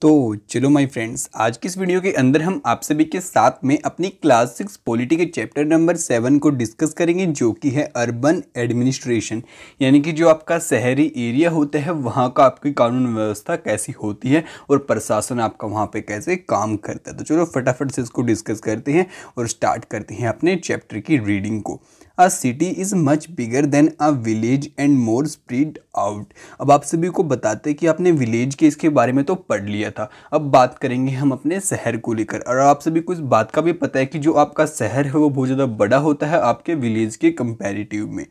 तो चलो my friends आज की इस वीडियो के अंदर हम आप सभी के साथ में अपनी क्लास सिक्स पॉलिटी के चैप्टर नंबर सेवन को डिस्कस करेंगे जो कि है अर्बन एडमिनिस्ट्रेशन यानी कि जो आपका शहरी एरिया होता है वहाँ का आपकी कानून व्यवस्था कैसी होती है और प्रशासन आपका वहाँ पे कैसे काम करता है तो चलो फटाफट से इसको डिस्कस करते हैं और स्टार्ट करते हैं अपने चैप्टर की रीडिंग को a city is much bigger than a village and more spread out अब आप सभी को बताते कि आपने विलेज के इसके बारे में तो पढ़ लिया था अब बात करेंगे हम अपने शहर को लेकर और आप सभी को इस बात का भी पता है कि जो आपका शहर है वो बहुत ज़्यादा बड़ा होता है आपके विलेज के कंपेरेटिव में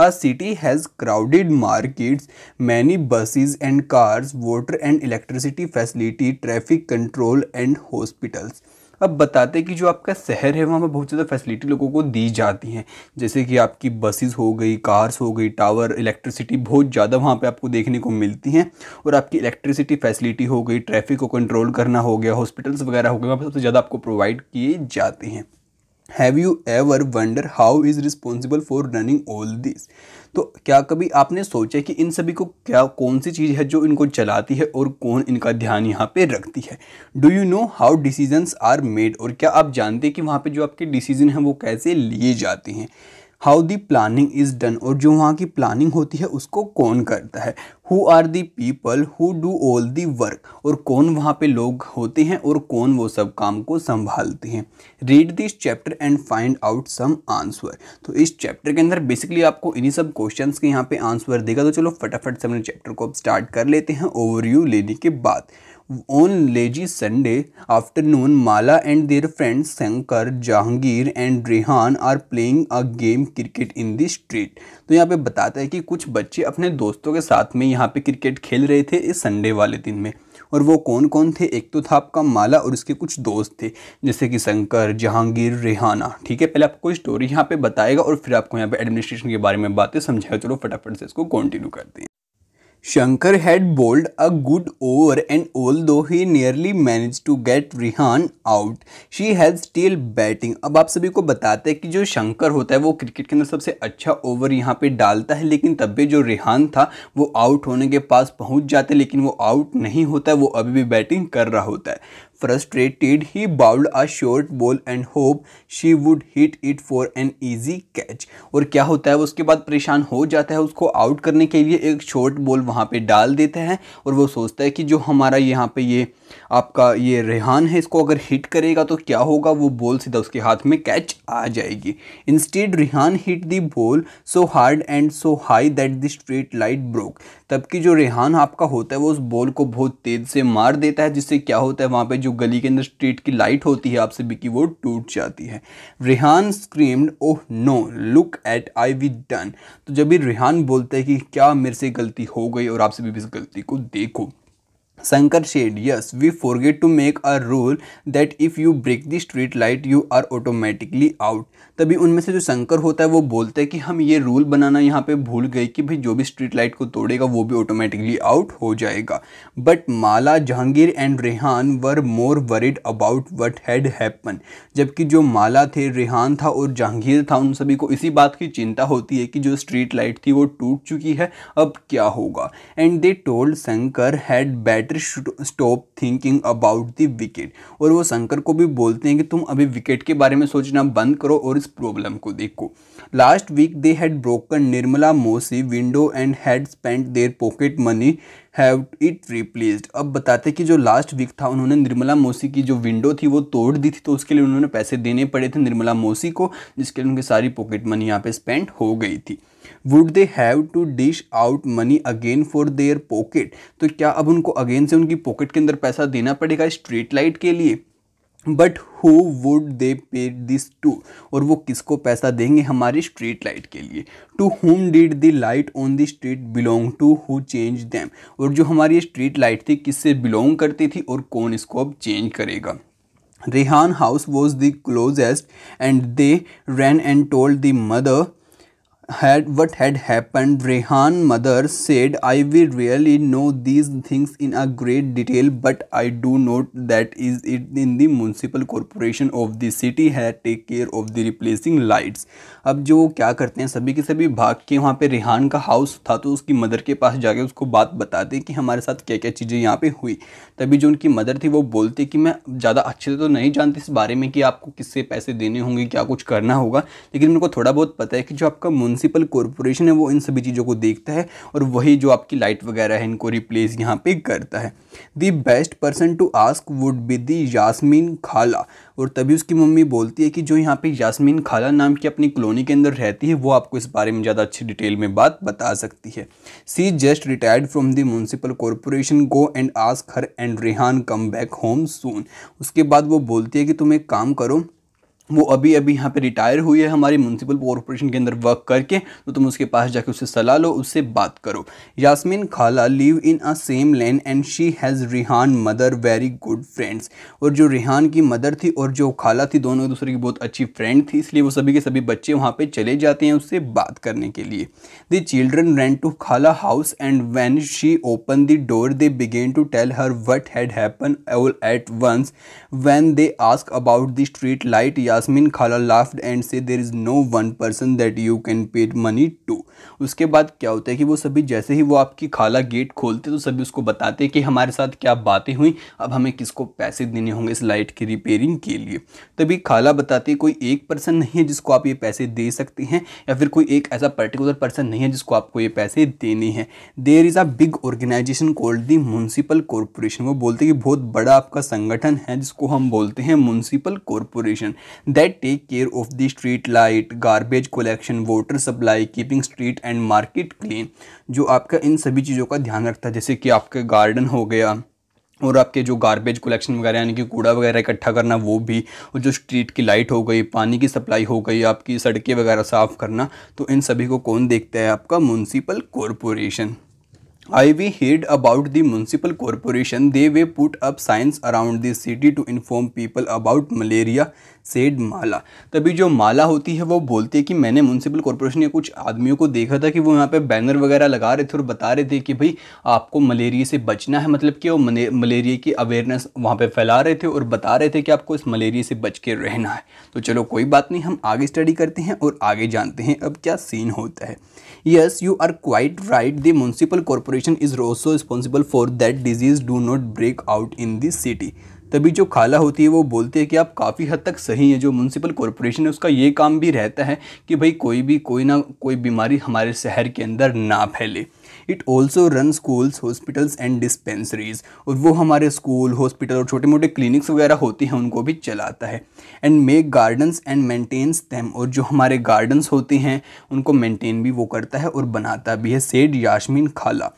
a city has crowded markets many buses and cars water and electricity facility traffic control and hospitals अब बताते हैं कि जो आपका शहर है वहाँ पर बहुत ज़्यादा फैसिलिटी लोगों को दी जाती हैं जैसे कि आपकी बसेस हो गई कार्स हो गई टावर इलेक्ट्रिसिटी बहुत ज़्यादा वहाँ पर आपको देखने को मिलती हैं और आपकी इलेक्ट्रिसिटी फैसिलिटी हो गई ट्रैफिक को कंट्रोल करना हो गया हॉस्पिटल्स वगैरह हो गए वहाँ पर सबसे ज़्यादा आपको प्रोवाइड किए जाते हैं have you ever wonder how is responsible for running all this तो क्या कभी आपने सोचा कि इन सभी को क्या कौन सी चीज़ है जो इनको चलाती है और कौन इनका ध्यान यहाँ पे रखती है do you know how decisions are made और क्या आप जानते हैं कि वहाँ पे जो आपके डिसीजन हैं वो कैसे लिए जाते हैं how the planning is done और जो वहाँ की प्लानिंग होती है उसको कौन करता है who are the people who do all the work और कौन वहाँ पे लोग होते हैं और कौन वो सब काम को संभालते हैं read this chapter and find out some answer तो इस चैप्टर के अंदर बेसिकली आपको इन्हीं सब क्वेश्चन के यहाँ पे आंसर देगा तो चलो फटाफट से अपने चैप्टर को अब स्टार्ट कर लेते हैं ओवरव्यू लेने के बाद On lazy Sunday afternoon, Mala and their friends Shankar, Jahangir and Rehan are playing a game cricket in the street. तो यहाँ पे बताता है कि कुछ बच्चे अपने दोस्तों के साथ में यहाँ पे क्रिकेट खेल रहे थे इस संडे वाले दिन में और वो कौन कौन थे एक तो था आपका माला और उसके कुछ दोस्त थे जैसे कि शंकर जहांगीर रेहाना ठीक है पहले आपको स्टोरी यहाँ पे बताएगा और फिर आपको यहाँ पे एडमिनिस्ट्रेशन के बारे में बातें समझाएगा चलो फटाफट से इसको कंटिन्यू करते हैं Shankar had bowled a good over and although he nearly managed to get Rihan out, she had still batting. अब आप सभी को बताते हैं कि जो शंकर होता है वो क्रिकेट के अंदर सबसे अच्छा ओवर यहाँ पे डालता है लेकिन तब भी जो रिहान था वो आउट होने के पास पहुँच जाते लेकिन वो आउट नहीं होता है वो अभी भी बैटिंग कर रहा होता है Frustrated, he bowled a short ball and hoped she would hit it for an easy catch. और क्या होता है वो उसके बाद परेशान हो जाता है उसको आउट करने के लिए एक शॉर्ट बॉल वहाँ पे डाल देते हैं और वो सोचता है कि जो हमारा यहाँ पे ये आपका ये रेहान है इसको अगर हिट करेगा तो क्या होगा वो बॉल सीधा उसके हाथ में कैच आ जाएगी instead Rihan hit the ball so hard and so high that the straight light broke तबकि जो रेहान आपका होता है वो उस बॉल को बहुत तेज़ से मार देता है जिससे क्या होता है वहाँ पर जो गली के अंदर स्ट्रीट की लाइट होती है आपसे बिकी वो टूट जाती है Rehan screamed oh no look at I we done तो जब भी रेहान बोलता है कि क्या मेरे से गलती हो गई और आपसे भी इस गलती को देखो Shankar said yes we forget to make a rule that if you break the street light you are automatically out तभी उनमें से जो शंकर होता है वो बोलते हैं कि हम ये रूल बनाना यहाँ पे भूल गए कि भाई जो भी स्ट्रीट लाइट को तोड़ेगा वो भी ऑटोमेटिकली आउट हो जाएगा but Mala Jahangir and Rehan were more worried about what had happen जबकि जो माला थे रेहान था और जहांगीर था उन सभी को इसी बात की चिंता होती है कि जो स्ट्रीट लाइट थी वो टूट चुकी है अब क्या होगा and they told Shankar had bat better stop thinking about the wicket और वो शंकर को भी बोलते हैं कि तुम अभी विकेट के बारे में सोचना बंद करो और इस प्रॉब्लम को देखो last week they had broken Nirmala Mausi window and had spent their pocket money have it replaced अब बताते कि जो लास्ट वीक था उन्होंने निर्मला मोसी की जो विंडो थी वो तोड़ दी थी तो उसके लिए उन्होंने पैसे देने पड़े थे निर्मला मोसी को जिसके लिए उनकी सारी पॉकेट मनी यहाँ पे स्पेंड हो गई थी would they have to dish out money again for their pocket तो क्या अब उनको अगेन से उनकी पॉकेट के अंदर पैसा देना पड़ेगा स्ट्रीट लाइट के लिए बट हु वुड दे पे दिस टू और वो किसको पैसा देंगे हमारी स्ट्रीट लाइट के लिए to home did the light on the street belong to who change them और जो हमारी स्ट्रीट लाइट थी किससे बिलोंग करती थी और कौन इसको अब चेंज करेगा Rehan house was the closest and they ran and told the mother had what had happened rehan mother said i will really know these things in a great detail but i do note that is it in the municipal corporation of the city had take care of the replacing lights अब जो क्या करते हैं सभी के सभी भाग के वहाँ पे रेहान का हाउस था तो उसकी मदर के पास जाके उसको बात बताते कि हमारे साथ क्या क्या चीज़ें यहाँ पे हुई तभी जो उनकी मदर थी वो बोलती कि मैं ज़्यादा अच्छे से तो नहीं जानती इस बारे में कि आपको किससे पैसे देने होंगे क्या कुछ करना होगा लेकिन मेरे को थोड़ा बहुत पता है कि जो आपका मुंस म्यूनसिपल कॉरपोरेशन है वो इन सभी चीज़ों को देखता है और वही जो आपकी लाइट वगैरह है इनको रिप्लेस यहाँ पे करता है the best person to ask would be the Yasmin Khala और तभी उसकी मम्मी बोलती है कि जो यहाँ पे यासमीन खाला नाम की अपनी कॉलोनी के अंदर रहती है वो आपको इस बारे में ज़्यादा अच्छी डिटेल में बात बता सकती है she just retired from the municipal corporation go and ask her and Rehan come back home soon उसके बाद वो बोलती है कि तुम एक काम करो वो अभी अभी यहाँ पे रिटायर हुई है हमारी म्यूनसिपल कॉरपोरेशन के अंदर वर्क करके तो तुम उसके पास जाके उससे सलाह लो उससे बात करो Yasmin Khala live in a same land and she has Rihan mother very good friends और जो रिहान की मदर थी और जो खाला थी दोनों एक दूसरे की बहुत अच्छी फ्रेंड थी इसलिए वो सभी के सभी बच्चे वहाँ पर चले जाते हैं उससे बात करने के लिए the children ran to Khala house and when she open the door they began to tell her what had happen all at once when they ask about the street light या Yasmin Khala laughed and say there is no one person that you can paid money to उसके बाद क्या होता है कि वो सभी जैसे ही वो आपकी खाला गेट खोलते तो सभी उसको बताते कि हमारे साथ क्या बातें हुई अब हमें किसको पैसे देने होंगे इस लाइट की रिपेयरिंग के लिए तभी खाला बताती कोई एक पर्सन नहीं है जिसको आप ये पैसे दे सकते हैं या फिर कोई एक ऐसा पर्टिकुलर पर्सन नहीं है जिसको आपको ये पैसे देने हैं there is a big organisation called the municipal corporation वो बोलते कि बहुत बड़ा आपका संगठन है जिसको हम बोलते हैं municipal corporation that take care of the street light garbage collection water supply keeping street and market clean जो आपका इन सभी चीज़ों का ध्यान रखता है जैसे कि आपका गार्डन हो गया और आपके जो गार्बेज कलेक्शन वगैरह यानी कि कूड़ा वगैरह इकट्ठा करना वो भी और जो स्ट्रीट की लाइट हो गई पानी की सप्लाई हो गई आपकी सड़कें वगैरह साफ़ करना तो इन सभी को कौन देखता है आपका municipal corporation I we heard about the municipal corporation they way put up signs around this city to inform people about malaria said Mala तभी जो माला होती है वो बोलती है कि मैंने म्यूनसिपल कॉरपोरेशन के कुछ आदमियों को देखा था कि वो यहाँ पे बैनर वगैरह लगा रहे थे और बता रहे थे कि भाई आपको मलेरिया से बचना है मतलब कि वो मलेरिया की अवेयरनेस वहाँ पे फैला रहे थे और बता रहे थे कि आपको इस मलेरिया से बच के रहना है तो चलो कोई बात नहीं हम आगे स्टडी करते हैं और आगे जानते हैं अब क्या सीन होता है yes you are quite right the municipal corporation is also responsible for that disease do not break out in this city तभी जो खाला होती है वो बोलते हैं कि आप काफ़ी हद तक सही हैं जो म्यूनसिपल कॉरपोरेशन है उसका ये काम भी रहता है कि भाई कोई भी कोई ना कोई बीमारी हमारे शहर के अंदर ना फैले it also run schools hospitals and dispensaries और वो हमारे स्कूल हॉस्पिटल और छोटे मोटे क्लिनिक्स वगैरह होती हैं उनको भी चलाता है and make gardens and maintains them और जो हमारे गार्डन्स होते हैं उनको मेंटेन भी वो करता है और बनाता भी है सेड याशमिन खाला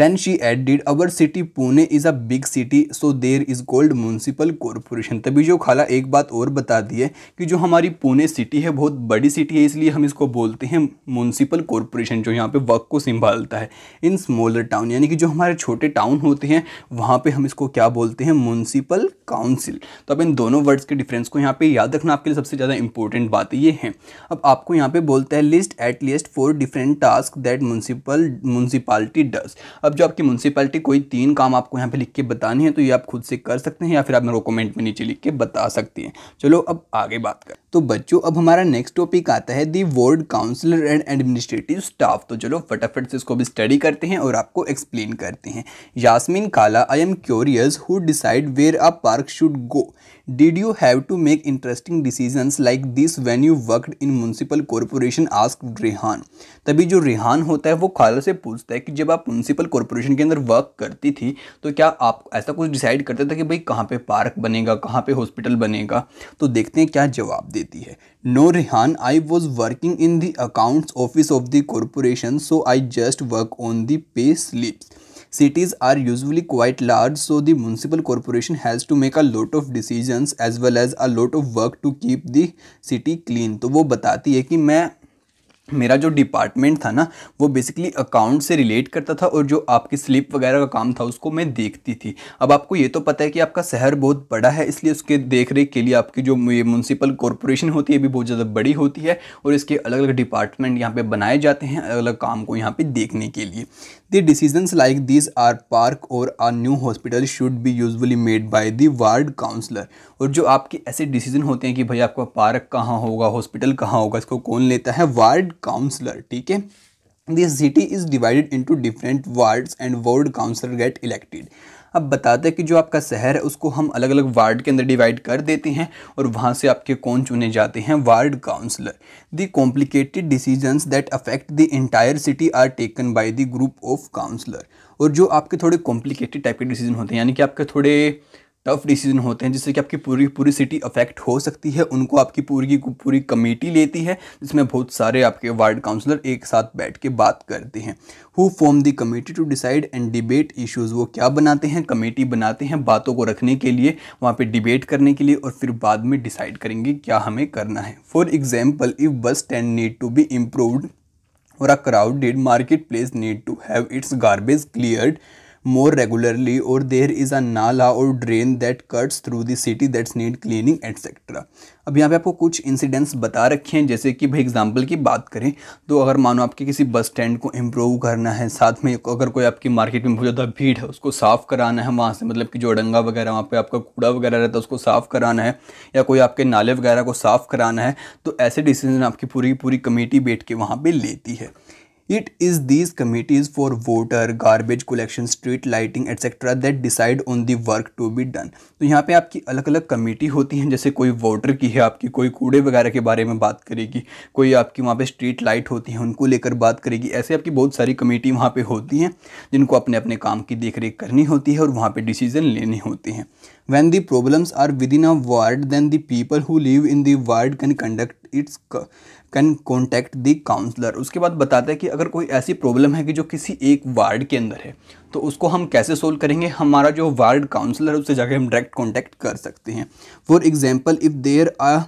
then she added our city Pune is a big city so there is called municipal corporation तभी जो खाला एक बात और बता दी है कि जो हमारी पुणे सिटी है बहुत बड़ी सिटी है इसलिए हम इसको बोलते हैं म्यूनसिपल कॉरपोरेशन जो यहाँ पे वक्त को संभालता है इन स्मॉलर टाउन यानी कि जो हमारे छोटे टाउन होते हैं वहाँ पे हम इसको क्या बोलते हैं म्यूनसिपल काउंसिल तो अब इन दोनों वर्ड्स के डिफरेंस को यहाँ पे याद रखना आपके लिए सबसे ज़्यादा इंपॉर्टेंट बात ये है अब आपको यहाँ पे बोलता है list at least four different task that municipal municipality does अब जो आपकी म्यूनसिपालिटी कोई तीन काम आपको यहाँ पर लिख के बताने हैं तो ये आप खुद से कर सकते हैं या फिर आप मेरे कॉमेंट में नीचे लिख के बता सकते हैं चलो अब आगे बात करें तो बच्चों अब हमारा नेक्स्ट टॉपिक आता है the ward councillor and administrative staff तो चलो फटाफट से इसको भी स्टडी करते हैं और आपको एक्सप्लेन करते हैं यासमिन काला I am curious who decide where a park should go Did you have to make interesting decisions like this when you worked in municipal corporation? Asked Rehan तभी जो रिहान होता है वो खाला से पूछता है कि जब आप म्यूनसिपल कॉरपोरेशन के अंदर वर्क करती थी तो क्या आप ऐसा कुछ डिसाइड करते थे कि भाई कहाँ पे पार्क बनेगा कहाँ पे हॉस्पिटल बनेगा तो देखते हैं क्या जवाब देती है no Rehan I was working in the accounts office of the corporation so I just work on the pay slips Cities are usually quite large so the municipal corporation has to make a lot of decisions as well as a lot of work to keep the city clean तो वो बताती है कि मैं मेरा जो department था ना वो बेसिकली अकाउंट से रिलेट करता था और जो आपकी स्लिप वगैरह का काम था उसको मैं देखती थी अब आपको ये तो पता है कि आपका शहर बहुत बड़ा है इसलिए उसके देख रेख के लिए आपकी जो ये म्यूनसिपल कॉरपोरेशन होती है भी बहुत ज़्यादा बड़ी होती है और इसके अलग अलग डिपार्टमेंट यहाँ पर बनाए जाते हैं अलग अलग काम को यहाँ पर देखने के लिए the decisions like this are park or are new hospital should be usually made by the ward councillor और जो आपके ऐसे डिसीजन होते हैं कि भाई आपका पार्क कहाँ होगा हॉस्पिटल कहाँ होगा इसको कौन लेता है वार्ड काउंसलर ठीक है this city is divided into different wards and ward councillor get elected अब बताते हैं कि जो आपका शहर है उसको हम अलग अलग वार्ड के अंदर डिवाइड कर देते हैं और वहाँ से आपके कौन चुने जाते हैं ward councillor the complicated decisions that affect the entire city are taken by the group of councillor और जो आपके थोड़े कॉम्प्लिकेटेड टाइप के डिसीजन होते हैं यानी कि आपके थोड़े टफ डिसीजन होते हैं जिससे कि आपकी पूरी पूरी सिटी अफेक्ट हो सकती है उनको आपकी पूरी पूरी कमेटी लेती है जिसमें बहुत सारे आपके वार्ड काउंसलर एक साथ बैठ के बात करते हैं who form the committee to decide and debate issues वो क्या बनाते हैं कमेटी बनाते हैं बातों को रखने के लिए वहाँ पर डिबेट करने के लिए और फिर बाद में डिसाइड करेंगे क्या हमें करना है for example if bus stand need to be improved or a crowded market place need to have its garbage cleared more regularly or there is a nala or drain that cuts through the city that's need cleaning etc. अब यहाँ पे आपको कुछ incidents बता रखे हैं जैसे कि भाई एग्जांपल की बात करें तो अगर मानो आपके किसी बस स्टैंड को इम्प्रूव करना है साथ में अगर कोई आपकी मार्केट में बहुत ज़्यादा भीड़ है उसको साफ़ कराना है वहाँ से मतलब कि जो अडंगा वगैरह वहाँ पे आपका कूड़ा वगैरह रहता है उसको साफ़ कराना है या कोई आपके नाले वगैरह को साफ़ कराना है तो ऐसे डिसीजन आपकी पूरी पूरी कमेटी बैठ के वहाँ पर लेती है it is these committees for water garbage collection street lighting etcetera that decide on the work to be done तो यहाँ पे आपकी अलग अलग कमेटी होती हैं जैसे कोई वोटर की है आपकी कोई कूड़े वगैरह के बारे में बात करेगी कोई आपकी वहाँ पे स्ट्रीट लाइट होती है उनको लेकर बात करेगी ऐसे आपकी बहुत सारी कमेटी वहाँ पे होती हैं जिनको अपने अपने काम की देख रेख करनी होती है और वहाँ पे डिसीजन लेने होते हैं when the problems are within a ward then the people who live in the ward can conduct its can contact the councillor उसके बाद बताता है कि अगर कोई ऐसी प्रॉब्लम है कि जो किसी एक वार्ड के अंदर है तो उसको हम कैसे सोल्व करेंगे हमारा जो वार्ड काउंसलर है उससे जाके हम डायरेक्ट कॉन्टैक्ट कर सकते हैं for example if there a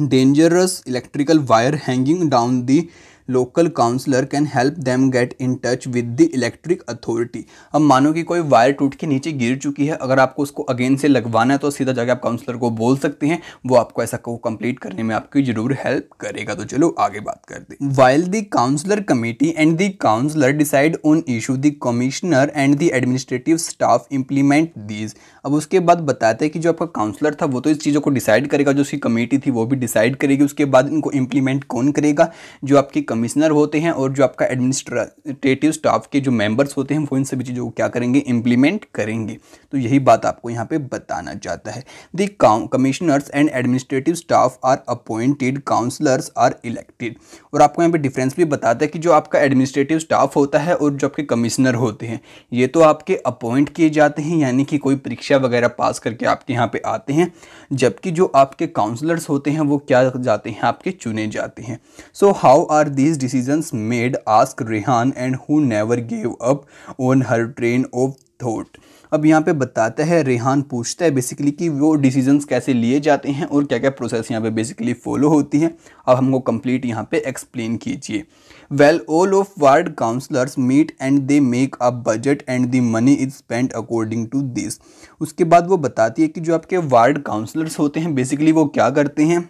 dangerous electrical wire hanging down the local councillor can help them get in touch with the electric authority अब मानो कि कोई वायर टूट के नीचे गिर चुकी है अगर आपको उसको अगेन से लगवाना है तो सीधा जाके आप काउंसलर को बोल सकते हैं वो आपको ऐसा को कंप्लीट करने में आपकी जरूर हेल्प करेगा तो चलो आगे बात करते हैं while the councillor committee and the councillor decide on issue the commissioner and the administrative staff implement these अब उसके बाद बताते हैं कि जो आपका काउंसलर था वो तो इस चीज़ों को डिसाइड करेगा जो उसकी कमेटी थी वो भी डिसाइड करेगी उसके बाद इनको इम्प्लीमेंट कौन करेगा जो आपकी कमिश्नर होते हैं और जो आपका एडमिनिस्ट्रेटिव स्टाफ के जो मेंबर्स होते हैं वो इन सभी चीज़ों को क्या करेंगे इंप्लीमेंट करेंगे तो यही बात आपको यहाँ पे बताना चाहता है the commissioners and administrative staff are appointed councillors are elected और आपको यहाँ पे डिफरेंस भी बताता है कि जो आपका एडमिनिस्ट्रेटिव स्टाफ होता है और जो आपके कमिश्नर होते हैं ये तो आपके अपॉइंट किए जाते हैं यानी कि कोई परीक्षा वगैरह पास करके आपके यहाँ पर आते हैं जबकि जो आपके काउंसलर्स होते हैं वो क्या जाते हैं आपके चुने जाते हैं so how are the these decisions made ask Rehan and who never gave up on her train of thought अब यहाँ पे बताता है रेहान पूछता है बेसिकली कि वो डिसीजंस कैसे लिए जाते हैं और क्या क्या प्रोसेस यहाँ पे बेसिकली फॉलो होती हैं अब हमको कंप्लीट यहाँ पे एक्सप्लेन कीजिए well all of ward councillors meet and they make a budget and the money is spend according to this उसके बाद वो बताती है कि जो आपके वार्ड काउंसलर्स होते हैं बेसिकली वो क्या करते हैं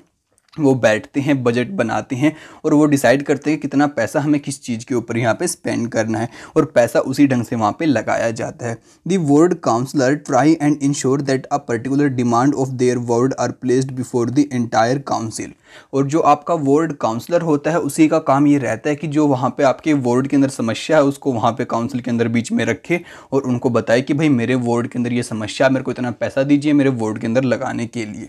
वो बैठते हैं बजट बनाते हैं और वो डिसाइड करते हैं कि कितना पैसा हमें किस चीज़ के ऊपर यहाँ पे स्पेंड करना है और पैसा उसी ढंग से वहाँ पे लगाया जाता है the world councillor try and ensure that a particular demand of their world are placed before the entire council और जो आपका वार्ड काउंसलर होता है उसी का काम ये रहता है कि जो वहाँ पे आपके वार्ड के अंदर समस्या है उसको वहाँ पे काउंसिल के अंदर बीच में रखे और उनको बताए कि भाई मेरे वार्ड के अंदर ये समस्या है मेरे को इतना पैसा दीजिए मेरे वार्ड के अंदर लगाने के लिए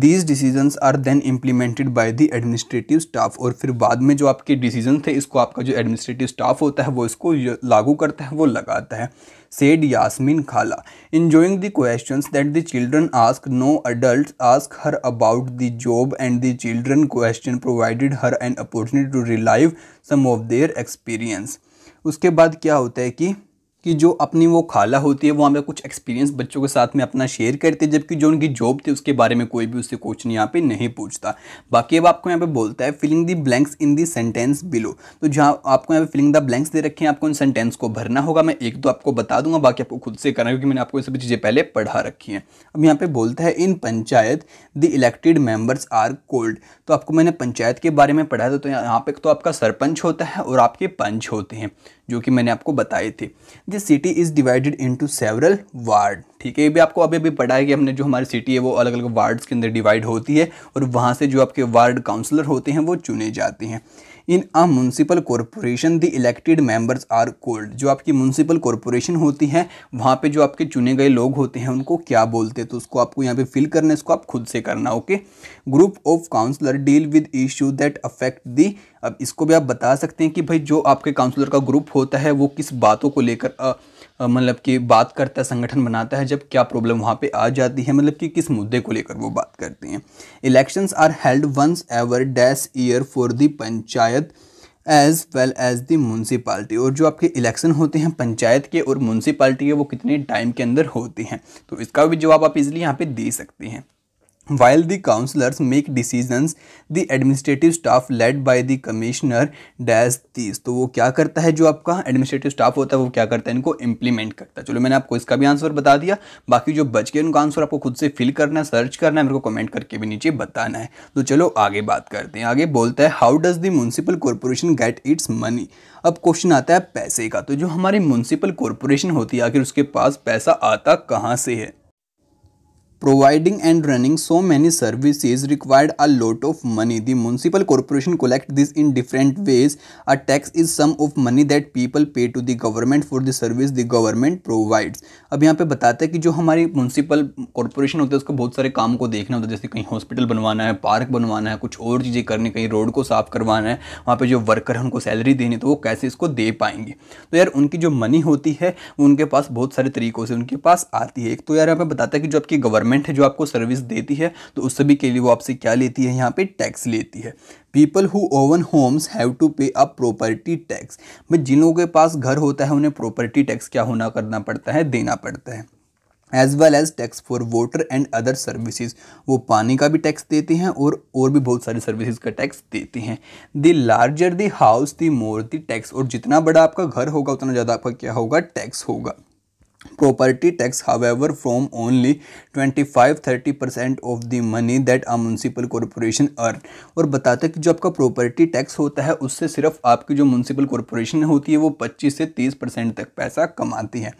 these decisions are then implemented by the administrative staff और फिर बाद में जो आपके डिसीजन थे इसको आपका जो एडमिनिस्ट्रेटिव स्टाफ होता है वो इसको लागू करता है वो लगाता है सेड यासमिन खाला enjoying the question that the children ask no adult ask her about the job and the children question provided her an opportunity to relive some of their experience उसके बाद क्या होता है कि कि जो अपनी वो खाला होती है वो हमें कुछ एक्सपीरियंस बच्चों के साथ में अपना शेयर करते है जबकि जो उनकी जॉब थी उसके बारे में कोई भी उससे क्वेश्चन यहाँ पे नहीं पूछता बाकी अब आपको यहाँ पे बोलता है filling the blanks in the sentence below तो जहाँ आपको यहाँ पे फिलिंग द ब्लैंक्स दे रखे हैं आपको उन सेंटेंस को भरना होगा मैं एक तो आपको बता दूंगा बाकी आपको खुद से करना क्योंकि मैंने आपको ये सभी चीज़ें पहले पढ़ा रखी हैं अब यहाँ पर बोलता है in panchayat the elected members are called तो आपको मैंने पंचायत के बारे में पढ़ाया था तो यहाँ पर तो आपका सरपंच होता है और आपके पंच होते हैं जो कि मैंने आपको बताई थी this city is divided into several ward ठीक है ये भी आपको अभी अभी पढ़ा है कि हमने जो हमारी सिटी है वो अलग अलग वार्ड्स के अंदर डिवाइड होती है और वहाँ से जो आपके वार्ड काउंसलर होते हैं वो चुने जाते हैं in a municipal corporation the elected members are called जो आपकी म्यूनसिपल कॉरपोरेशन होती है वहाँ पे जो आपके चुने गए लोग होते हैं उनको क्या बोलते हैं तो उसको आपको यहाँ पे फिल करना है इसको आप खुद से करना okay group of councillor deal with issue that affect the अब इसको भी आप बता सकते हैं कि भाई जो आपके काउंसलर का ग्रुप होता है वो किस बातों को लेकर मतलब कि बात करता है संगठन बनाता है जब क्या प्रॉब्लम वहाँ पे आ जाती है मतलब कि किस मुद्दे को लेकर वो बात करते हैं elections are held once ever dash year for the panchayat as well as the municipality और जो आपके इलेक्शन होते हैं पंचायत के और म्यूनसिपाल्टी के वो कितने टाइम के अंदर होते हैं तो इसका भी जवाब आप इजिली यहाँ पर दे सकते हैं While the councillors make decisions, the administrative staff led by the commissioner does these. तो वो क्या करता है जो आपका administrative staff होता है वो क्या करता है इनको implement करता है चलो मैंने आपको इसका भी आंसर बता दिया बाकी जो बच गए उनका आंसर आपको खुद से फिल करना है सर्च करना है मेरे को कमेंट करके भी नीचे बताना है तो चलो आगे बात करते हैं आगे बोलता है how does the municipal corporation get its money अब क्वेश्चन आता है पैसे का तो जो हमारी म्यूनसिपल कॉरपोरेशन होती है आखिर उसके पास पैसा आता कहाँ से है providing and running so many services required a lot of money the municipal corporation collect this in different ways a tax is sum of money that people pay to the government for the service the government provides ab yahan pe बताते hai ki jo hamari municipal corporation hote hai usko bahut sare kaam ko dekhna hota hai jaise कहीं hospital banwana hai park banwana hai kuch aur cheeze karni कहीं road ko saaf karwana hai wahan pe jo worker hai unko salary deni to wo kaise isko de payenge to yaar unki jo money hoti hai unke paas bahut sare तरीक़ों se unke paas aati hai ek to yaar yahan pe बताता hai ki jo aapki government government है जो आपको service देती है तो उस सभी के लिए वो आपसे क्या लेती है यहाँ पे टैक्स लेती है people who own homes have to pay a property tax भाई जिन लोगों के पास घर होता है उन्हें प्रॉपर्टी टैक्स क्या होना करना पड़ता है देना पड़ता है as well as tax for water and other services वो पानी का भी टैक्स देते हैं और और भी बहुत सारी सर्विसेज का टैक्स देते हैं the larger the house the more the tax और जितना बड़ा आपका घर होगा उतना ज़्यादा आपका क्या होगा टैक्स होगा property tax however from only 25-30 percent of the money that a municipal corporation earn और बताते हैं कि जो आपका प्रॉपर्टी टैक्स होता है उससे सिर्फ आपकी जो म्यूनसिपल कॉरपोरेशन होती है वो 25 से 30 परसेंट तक पैसा कमाती है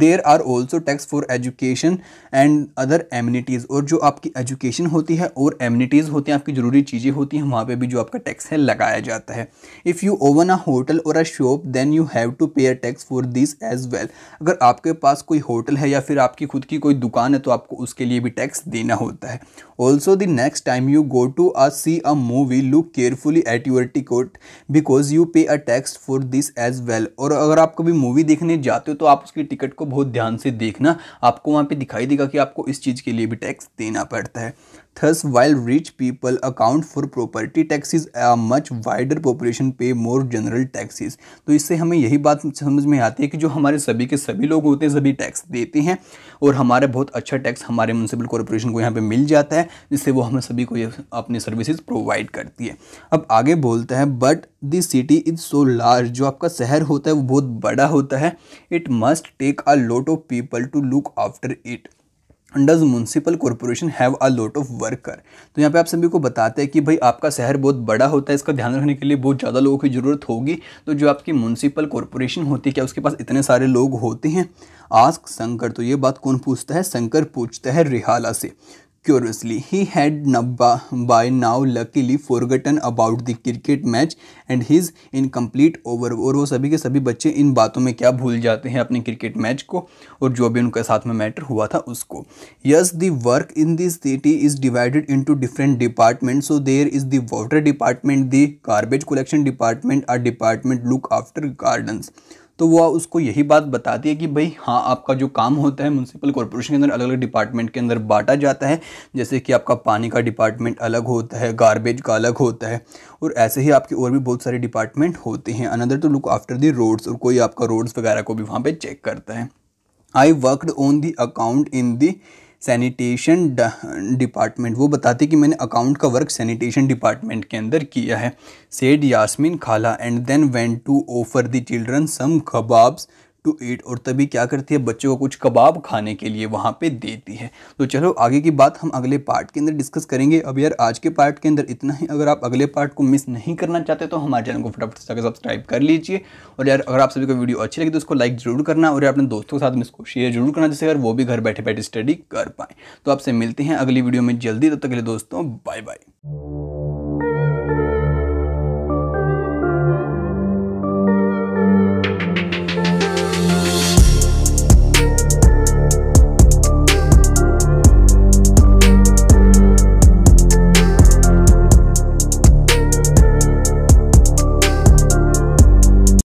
there are also tax for education and other amenities और जो आपकी एजुकेशन होती है और एम्यूनिटीज़ होती हैं आपकी ज़रूरी चीज़ें होती हैं वहाँ पर भी जो आपका टैक्स है लगाया जाता है if you own a hotel or a shop then you have to pay a tax for this as well अगर आपके पास पास कोई होटल है या फिर आपकी खुद की कोई दुकान है तो आपको उसके लिए भी टैक्स देना होता है also the next time you go to a see a movie look carefully at your ticket because you pay a tax for this as well और अगर आप कभी मूवी देखने जाते हो तो आप उसकी टिकट को बहुत ध्यान से देखना आपको वहाँ पर दिखाई देगा कि आपको इस चीज़ के लिए भी टैक्स देना पड़ता है Thus, while rich people account for property taxes, a much wider population pay more general taxes. तो इससे हमें यही बात समझ में आती है कि जो हमारे सभी के सभी लोग होते हैं सभी टैक्स देते हैं और हमारे बहुत अच्छा टैक्स हमारे म्यूनसिपल कॉरपोरेशन को यहाँ पे मिल जाता है जिससे वो हमें सभी को ये अपनी सर्विसेज प्रोवाइड करती है अब आगे बोलते हैं but this city is so large जो आपका शहर होता है वो बहुत बड़ा होता है it must take a lot of people to look after it does municipal corporation have a lot of worker तो यहाँ पे आप सभी को बताते हैं कि भाई आपका शहर बहुत बड़ा होता है इसका ध्यान रखने के लिए बहुत ज़्यादा लोगों की ज़रूरत होगी तो जो आपकी म्यूनसिपल कॉरपोरेशन होती है क्या उसके पास इतने सारे लोग होते हैं आस्क शंकर तो ये बात कौन पूछता है शंकर पूछता है रिहाला से curiously he had by now luckily forgotten about the cricket match and his incomplete over और वो सभी के सभी बच्चे इन बातों में क्या भूल जाते हैं अपने क्रिकेट मैच को और जो भी उनके साथ में मैटर हुआ था उसको yes the work in this city is divided into different department so there is the water department the garbage collection department are department look after gardens तो वो उसको यही बात बताती है कि भाई हाँ आपका जो काम होता है म्यूनसिपल कॉरपोरेशन के अंदर अलग अलग डिपार्टमेंट के अंदर बांटा जाता है जैसे कि आपका पानी का डिपार्टमेंट अलग होता है गारबेज का अलग होता है और ऐसे ही आपके और भी बहुत सारे डिपार्टमेंट होते हैं अनदर तो लुक आफ्टर दी रोड्स और कोई आपका रोड्स वगैरह को भी वहाँ पर चेक करता है I worked on the account in the sanitation department वो बताते कि मैंने अकाउंट का वर्क सैनिटेशन डिपार्टमेंट के अंदर किया है सेड यास्मिन खाला and then went to offer the children some kebabs to eat और तभी क्या करती है बच्चों को कुछ कबाब खाने के लिए वहाँ पे देती है तो चलो आगे की बात हम अगले पार्ट के अंदर डिस्कस करेंगे अब यार आज के पार्ट के अंदर इतना ही अगर आप अगले पार्ट को मिस नहीं करना चाहते तो हमारे चैनल को फटाफट से सब्सक्राइब कर लीजिए और यार अगर आप सभी को वीडियो अच्छी लगी तो उसको लाइक जरूर करना और अपने दोस्तों के साथ में इसको शेयर जरूर करना जैसे अगर वो भी घर बैठे बैठे स्टडी कर पाए तो आपसे मिलते हैं अगली वीडियो में जल्दी तब तक के लिए दोस्तों बाय बाय